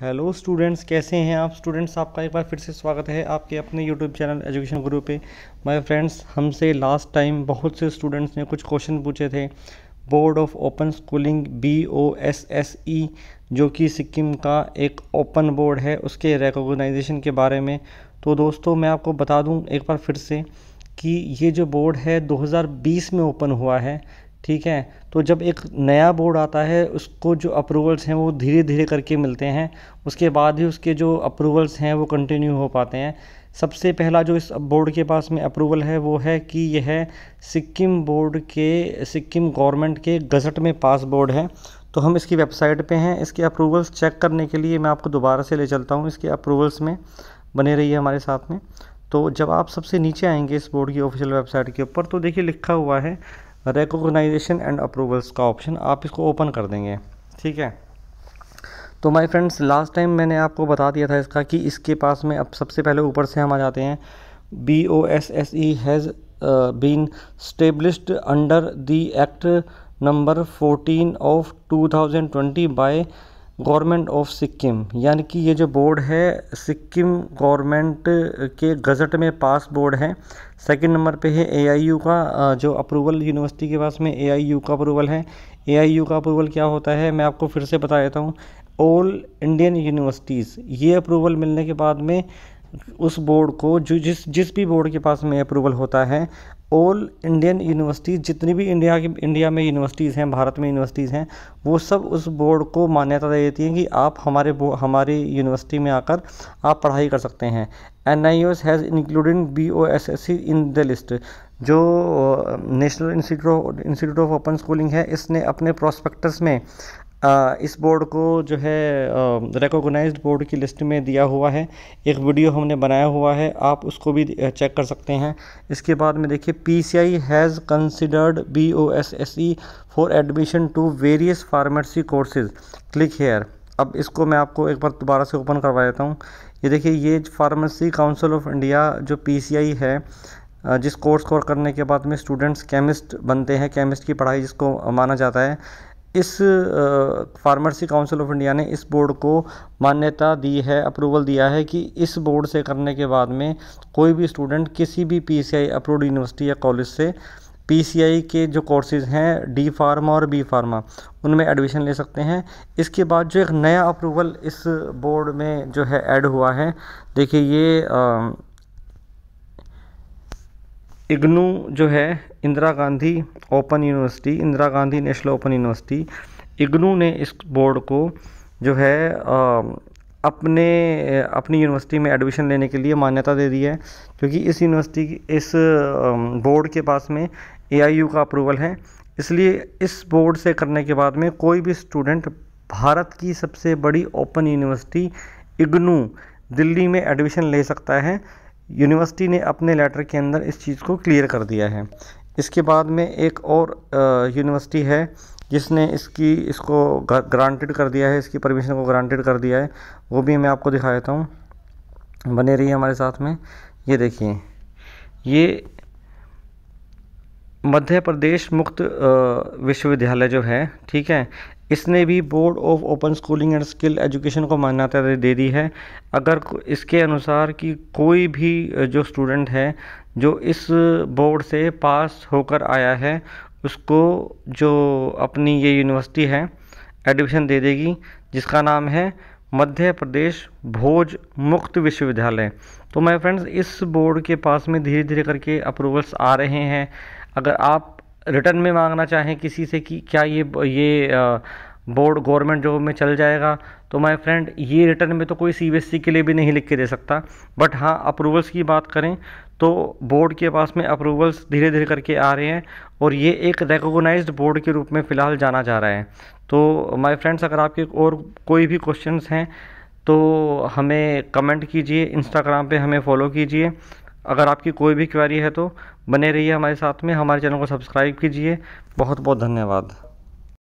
hello students कैसे हैं आप स्टूडेंट्स आपका एक बार फिर से स्वागत है आपके अपने यूट्यूब चैनल एजुकेशन गुरु पे माय फ्रेंड्स हमसे लास्ट टाइम बहुत से स्टूडेंट्स ने कुछ क्वेश्चन पूछे थे board of open schooling B O S S E जो कि सिक्किम का एक ओपन बोर्ड है उसके रिकोगनाइजेशन के बारे में तो दोस्तों मैं आपको बता दूँ एक बार फिर से कि ये जो बोर्ड है 2020 में ओपन हुआ है ठीक है तो जब एक नया बोर्ड आता है उसको जो अप्रूवल्स हैं वो धीरे धीरे करके मिलते हैं उसके बाद ही उसके जो अप्रूवल्स हैं वो कंटिन्यू हो पाते हैं सबसे पहला जो इस बोर्ड के पास में अप्रूवल है वो है कि यह सिक्किम बोर्ड के सिक्किम गवर्नमेंट के गजट में पास बोर्ड है तो हम इसकी वेबसाइट पे हैं इसके अप्रूवल्स चेक करने के लिए मैं आपको दोबारा से ले चलता हूँ इसके अप्रूवल्स में बने रहिए हमारे साथ में तो जब आप सबसे नीचे आएंगे इस बोर्ड की ऑफिशियल वेबसाइट के ऊपर तो देखिए लिखा हुआ है रिकोगनाइजेशन एंड अप्रूवल्स का ऑप्शन आप इसको ओपन कर देंगे ठीक है तो माय फ्रेंड्स लास्ट टाइम मैंने आपको बता दिया था इसका कि इसके पास में अब सबसे पहले ऊपर से हम आ जाते हैं B O S S E has been established under the act number fourteen of two thousand twenty by government of Sikkim यानी कि ये जो बोर्ड है सिक्किम गवर्नमेंट के गजट में पास बोर्ड है सेकंड नंबर पे है एआईयू का जो अप्रूवल यूनिवर्सिटी के पास में एआईयू का अप्रूवल है एआईयू का अप्रूवल क्या होता है मैं आपको फिर से बता देता हूँ ऑल इंडियन यूनिवर्सिटीज़ ये अप्रूवल मिलने के बाद में उस बोर्ड को जो जिस जिस भी बोर्ड के पास में अप्रूवल होता है ऑल इंडियन यूनिवर्सिटीज़ जितनी भी इंडिया की इंडिया में यूनिवर्सिटीज़ हैं भारत में यूनिवर्सिटीज़ हैं वो सब उस बोर्ड को मान्यता दे देती हैं कि आप हमारे हमारी यूनिवर्सिटी में आकर आप पढ़ाई कर सकते हैं N I S has including B O S S C in the list जो national institute institute of open schooling है इसने अपने प्रोस्पेक्टस में इस बोर्ड को जो है रिकोगनाइज्ड बोर्ड की लिस्ट में दिया हुआ है एक वीडियो हमने बनाया हुआ है आप उसको भी चेक कर सकते हैं इसके बाद में देखिए P C I has considered B O S S E for admission to various pharmacy courses click here अब इसको मैं आपको एक बार दोबारा से ओपन करवा देता हूँ ये देखिए ये फार्मेसी काउंसिल ऑफ इंडिया जो पी सी आई है जिस कोर्स को करने के बाद में स्टूडेंट्स केमिस्ट बनते हैं केमिस्ट की पढ़ाई जिसको माना जाता है इस फार्मेसी काउंसिल ऑफ इंडिया ने इस बोर्ड को मान्यता दी है अप्रूवल दिया है कि इस बोर्ड से करने के बाद में कोई भी स्टूडेंट किसी भी P C I approved university या कॉलेज से पी सी आई के जो कोर्सेज़ हैं डी फार्मा और बी फार्मा उनमें एडमिशन ले सकते हैं इसके बाद जो एक नया अप्रूवल इस बोर्ड में जो है ऐड हुआ है देखिए ये आ, इग्नू जो है Indira Gandhi open university Indira Gandhi national open university IGNOU ने इस बोर्ड को जो है अपने अपनी यूनिवर्सिटी में एडमिशन लेने के लिए मान्यता दे दी है क्योंकि इस यूनिवर्सिटी इस बोर्ड के पास में ए का अप्रूवल है इसलिए इस बोर्ड से करने के बाद में कोई भी स्टूडेंट भारत की सबसे बड़ी ओपन यूनिवर्सिटी इग्नू दिल्ली में एडमिशन ले सकता है यूनिवर्सिटी ने अपने लेटर के अंदर इस चीज़ को क्लियर कर दिया है इसके बाद में एक और यूनिवर्सिटी है जिसने इसकी इसको ग्रांटेड कर दिया है इसकी परमिशन को ग्रांटेड कर दिया है वो भी मैं आपको दिखा देता हूँ बने है हमारे साथ में ये देखिए ये मध्य प्रदेश मुक्त विश्वविद्यालय जो है ठीक है इसने भी board of open schooling and skill education को मान्यता दे दी है अगर इसके अनुसार कि कोई भी जो स्टूडेंट है जो इस बोर्ड से पास होकर आया है उसको जो अपनी ये यूनिवर्सिटी है एडमिशन दे देगी जिसका नाम है मध्य प्रदेश भोज मुक्त विश्वविद्यालय तो मैं फ्रेंड्स इस बोर्ड के पास में धीरे धीरे करके अप्रूवल्स आ रहे हैं अगर आप रिटर्न में मांगना चाहें किसी से कि क्या ये ये बोर्ड गवर्नमेंट जॉब में चल जाएगा तो माय फ्रेंड ये रिटर्न में तो कोई सी e के लिए भी नहीं लिख के दे सकता बट हाँ अप्रूवल्स की बात करें तो बोर्ड के पास में अप्रूवल्स धीरे धीरे करके आ रहे हैं और ये एक रेकोगनाइज बोर्ड के रूप में फ़िलहाल जाना जा रहा है तो माय फ्रेंड्स अगर आपके और कोई भी क्वेश्चंस हैं तो हमें कमेंट कीजिए इंस्टाग्राम पे हमें फॉलो कीजिए अगर आपकी कोई भी क्वेरी है तो बने रहिए हमारे साथ में हमारे चैनल को सब्सक्राइब कीजिए बहुत बहुत धन्यवाद